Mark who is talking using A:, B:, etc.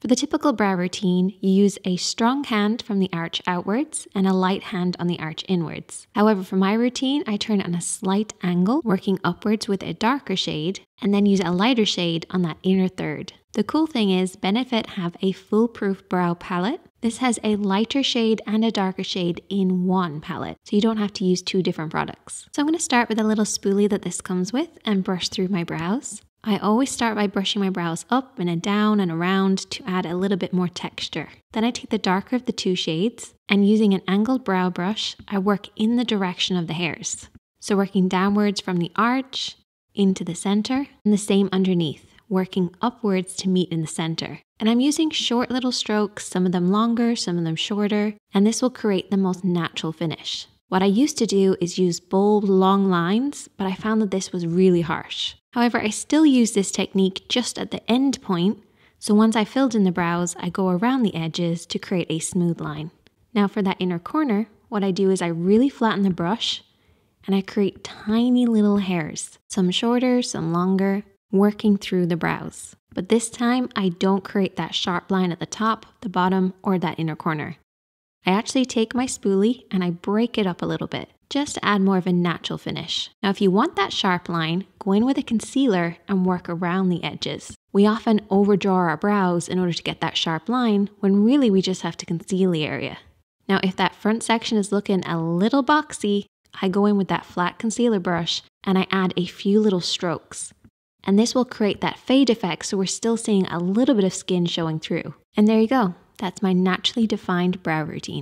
A: For the typical brow routine, you use a strong hand from the arch outwards and a light hand on the arch inwards. However, for my routine, I turn on a slight angle, working upwards with a darker shade, and then use a lighter shade on that inner third. The cool thing is Benefit have a foolproof brow palette. This has a lighter shade and a darker shade in one palette, so you don't have to use two different products. So I'm going to start with a little spoolie that this comes with and brush through my brows. I always start by brushing my brows up and down and around to add a little bit more texture. Then I take the darker of the two shades and using an angled brow brush, I work in the direction of the hairs. So working downwards from the arch into the center and the same underneath, working upwards to meet in the center. And I'm using short little strokes, some of them longer, some of them shorter, and this will create the most natural finish. What I used to do is use bold, long lines, but I found that this was really harsh. However, I still use this technique just at the end point, so once I filled in the brows, I go around the edges to create a smooth line. Now for that inner corner, what I do is I really flatten the brush and I create tiny little hairs, some shorter, some longer, working through the brows. But this time, I don't create that sharp line at the top, the bottom, or that inner corner. I actually take my spoolie and I break it up a little bit just to add more of a natural finish. Now, if you want that sharp line, go in with a concealer and work around the edges. We often overdraw our brows in order to get that sharp line when really we just have to conceal the area. Now, if that front section is looking a little boxy, I go in with that flat concealer brush and I add a few little strokes. And this will create that fade effect so we're still seeing a little bit of skin showing through. And there you go. That's my naturally defined brow routine.